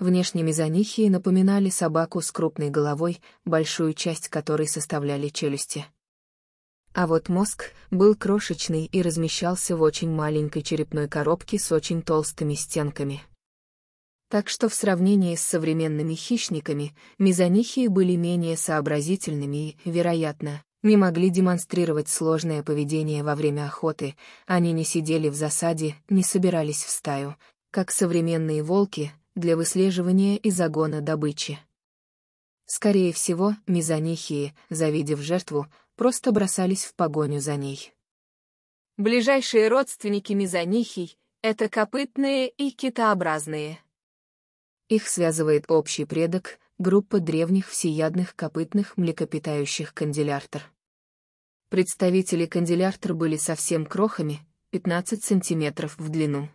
Внешне мезонихии напоминали собаку с крупной головой, большую часть которой составляли челюсти. А вот мозг был крошечный и размещался в очень маленькой черепной коробке с очень толстыми стенками. Так что в сравнении с современными хищниками, мезонихии были менее сообразительными и, вероятно, не могли демонстрировать сложное поведение во время охоты, они не сидели в засаде, не собирались в стаю, как современные волки, для выслеживания и загона добычи. Скорее всего, мезонихии, завидев жертву, просто бросались в погоню за ней. Ближайшие родственники мезонихий — это копытные и китообразные. Их связывает общий предок, группа древних всеядных копытных млекопитающих канделяртр. Представители канделяртр были совсем крохами, 15 сантиметров в длину.